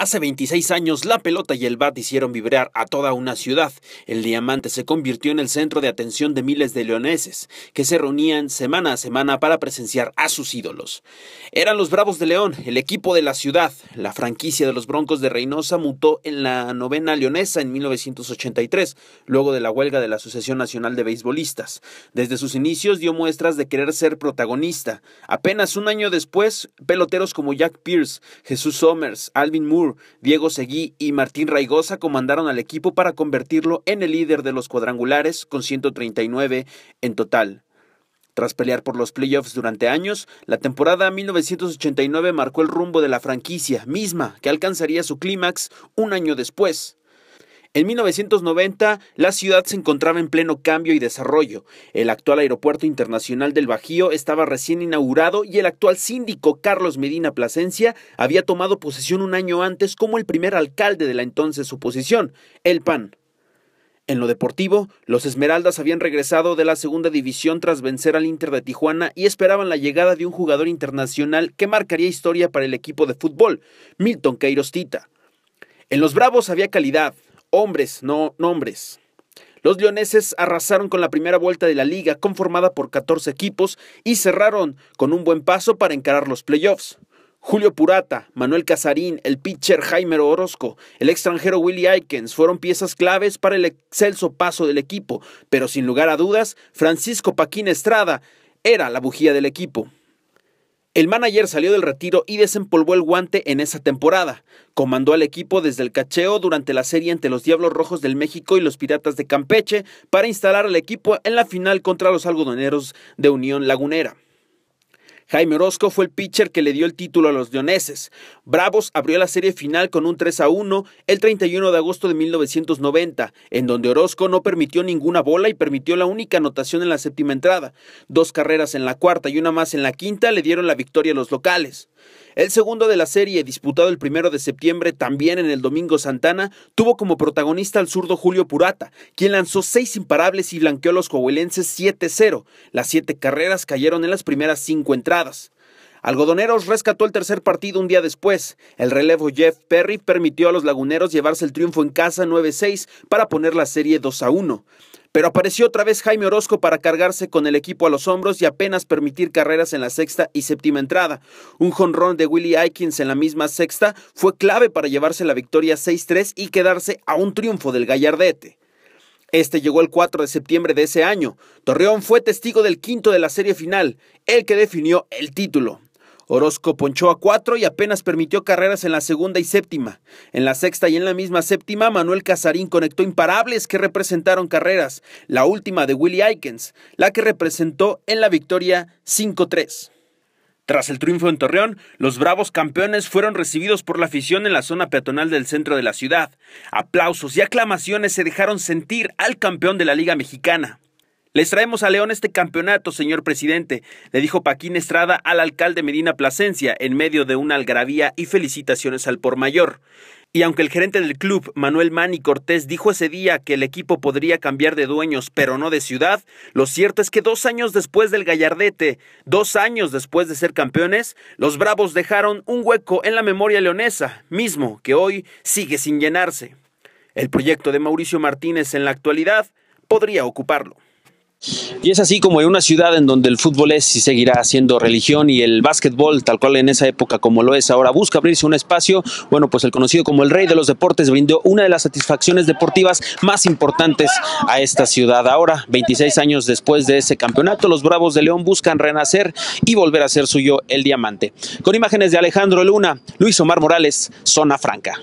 Hace 26 años, la pelota y el bat hicieron vibrar a toda una ciudad. El diamante se convirtió en el centro de atención de miles de leoneses, que se reunían semana a semana para presenciar a sus ídolos. Eran los Bravos de León, el equipo de la ciudad. La franquicia de los Broncos de Reynosa mutó en la novena leonesa en 1983, luego de la huelga de la Asociación Nacional de Beisbolistas. Desde sus inicios dio muestras de querer ser protagonista. Apenas un año después, peloteros como Jack Pierce, Jesús Somers, Alvin Moore, Diego Seguí y Martín Raigosa comandaron al equipo para convertirlo en el líder de los cuadrangulares con 139 en total. Tras pelear por los playoffs durante años, la temporada 1989 marcó el rumbo de la franquicia misma, que alcanzaría su clímax un año después, en 1990, la ciudad se encontraba en pleno cambio y desarrollo. El actual Aeropuerto Internacional del Bajío estaba recién inaugurado y el actual síndico Carlos Medina Plasencia había tomado posesión un año antes como el primer alcalde de la entonces oposición, el PAN. En lo deportivo, los Esmeraldas habían regresado de la segunda división tras vencer al Inter de Tijuana y esperaban la llegada de un jugador internacional que marcaría historia para el equipo de fútbol, Milton Queiroz Tita. En los Bravos había calidad, hombres, no nombres. Los leoneses arrasaron con la primera vuelta de la liga, conformada por 14 equipos, y cerraron con un buen paso para encarar los playoffs. Julio Purata, Manuel Casarín, el pitcher Jaime Orozco, el extranjero Willy Aikens fueron piezas claves para el excelso paso del equipo, pero sin lugar a dudas, Francisco Paquín Estrada era la bujía del equipo. El manager salió del retiro y desempolvó el guante en esa temporada. Comandó al equipo desde el cacheo durante la serie entre los Diablos Rojos del México y los Piratas de Campeche para instalar al equipo en la final contra los algodoneros de Unión Lagunera. Jaime Orozco fue el pitcher que le dio el título a los leoneses. Bravos abrió la serie final con un 3 a 1 el 31 de agosto de 1990, en donde Orozco no permitió ninguna bola y permitió la única anotación en la séptima entrada. Dos carreras en la cuarta y una más en la quinta le dieron la victoria a los locales. El segundo de la serie, disputado el primero de septiembre también en el Domingo Santana, tuvo como protagonista al zurdo Julio Purata, quien lanzó seis imparables y blanqueó a los coahuilenses 7-0. Las siete carreras cayeron en las primeras cinco entradas. Algodoneros rescató el tercer partido un día después. El relevo Jeff Perry permitió a los laguneros llevarse el triunfo en casa 9-6 para poner la serie 2-1. Pero apareció otra vez Jaime Orozco para cargarse con el equipo a los hombros y apenas permitir carreras en la sexta y séptima entrada. Un jonrón de Willie Aikins en la misma sexta fue clave para llevarse la victoria 6-3 y quedarse a un triunfo del Gallardete. Este llegó el 4 de septiembre de ese año. Torreón fue testigo del quinto de la serie final, el que definió el título. Orozco ponchó a cuatro y apenas permitió carreras en la segunda y séptima. En la sexta y en la misma séptima, Manuel Casarín conectó imparables que representaron carreras, la última de Willie Aikens, la que representó en la victoria 5-3. Tras el triunfo en Torreón, los bravos campeones fueron recibidos por la afición en la zona peatonal del centro de la ciudad. Aplausos y aclamaciones se dejaron sentir al campeón de la Liga Mexicana. Les traemos a León este campeonato, señor presidente, le dijo Paquín Estrada al alcalde Medina Plasencia en medio de una algarabía y felicitaciones al por mayor. Y aunque el gerente del club, Manuel Mani Cortés, dijo ese día que el equipo podría cambiar de dueños, pero no de ciudad, lo cierto es que dos años después del Gallardete, dos años después de ser campeones, los Bravos dejaron un hueco en la memoria leonesa, mismo que hoy sigue sin llenarse. El proyecto de Mauricio Martínez en la actualidad podría ocuparlo. Y es así como en una ciudad en donde el fútbol es y seguirá siendo religión y el básquetbol, tal cual en esa época como lo es ahora, busca abrirse un espacio, bueno, pues el conocido como el rey de los deportes brindó una de las satisfacciones deportivas más importantes a esta ciudad. Ahora, 26 años después de ese campeonato, los Bravos de León buscan renacer y volver a ser suyo el diamante. Con imágenes de Alejandro Luna, Luis Omar Morales, Zona Franca.